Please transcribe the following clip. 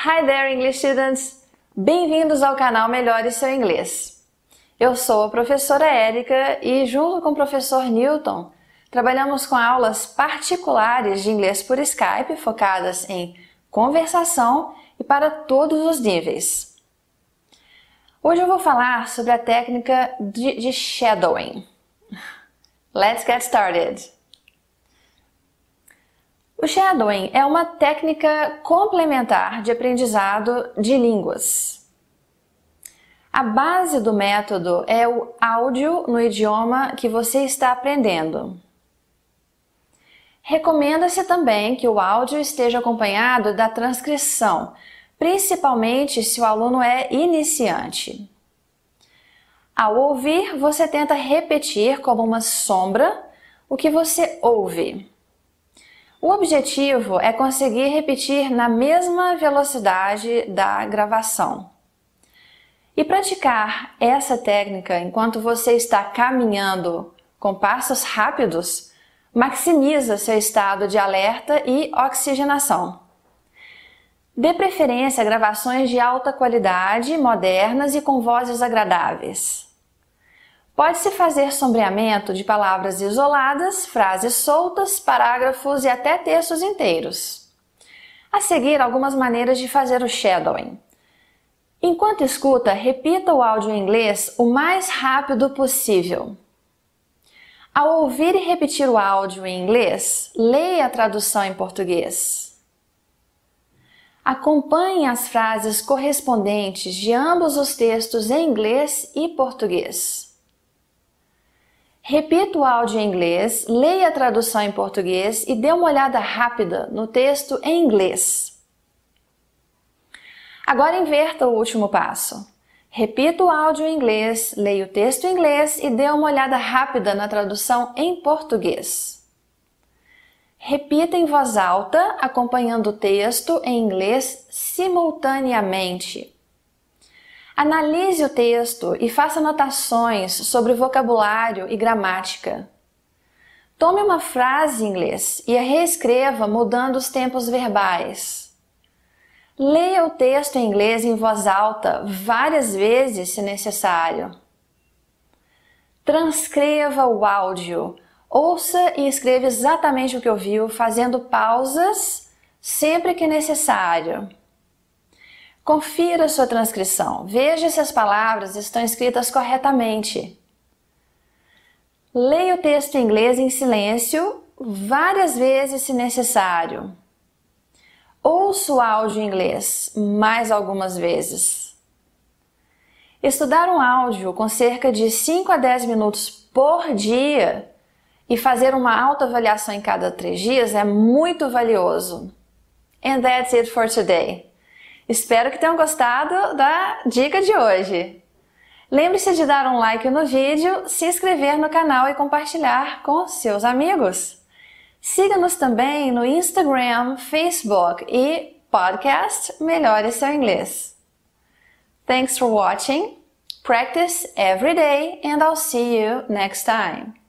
Hi there, English students! Bem-vindos ao canal Melhore Seu Inglês. Eu sou a professora Érica e, junto com o professor Newton, trabalhamos com aulas particulares de inglês por Skype focadas em conversação e para todos os níveis. Hoje eu vou falar sobre a técnica de, de shadowing. Let's get started! O shadowing é uma técnica complementar de aprendizado de línguas. A base do método é o áudio no idioma que você está aprendendo. Recomenda-se também que o áudio esteja acompanhado da transcrição, principalmente se o aluno é iniciante. Ao ouvir, você tenta repetir como uma sombra o que você ouve. O objetivo é conseguir repetir na mesma velocidade da gravação. E praticar essa técnica enquanto você está caminhando com passos rápidos maximiza seu estado de alerta e oxigenação. Dê preferência a gravações de alta qualidade, modernas e com vozes agradáveis. Pode-se fazer sombreamento de palavras isoladas, frases soltas, parágrafos e até textos inteiros. A seguir, algumas maneiras de fazer o shadowing. Enquanto escuta, repita o áudio em inglês o mais rápido possível. Ao ouvir e repetir o áudio em inglês, leia a tradução em português. Acompanhe as frases correspondentes de ambos os textos em inglês e português. Repita o áudio em inglês, leia a tradução em português e dê uma olhada rápida no texto em inglês. Agora inverta o último passo. Repita o áudio em inglês, leia o texto em inglês e dê uma olhada rápida na tradução em português. Repita em voz alta, acompanhando o texto em inglês simultaneamente. Analise o texto e faça anotações sobre vocabulário e gramática. Tome uma frase em inglês e a reescreva mudando os tempos verbais. Leia o texto em inglês em voz alta várias vezes, se necessário. Transcreva o áudio. Ouça e escreva exatamente o que ouviu, fazendo pausas sempre que necessário. Confira sua transcrição, veja se as palavras estão escritas corretamente. Leia o texto em inglês em silêncio várias vezes se necessário. Ouça o áudio em inglês mais algumas vezes. Estudar um áudio com cerca de 5 a 10 minutos por dia e fazer uma autoavaliação em cada três dias é muito valioso. And that's it for today. Espero que tenham gostado da dica de hoje. Lembre-se de dar um like no vídeo, se inscrever no canal e compartilhar com seus amigos. Siga-nos também no Instagram, Facebook e podcast Melhore Seu Inglês. Thanks for watching. Practice every day and I'll see you next time.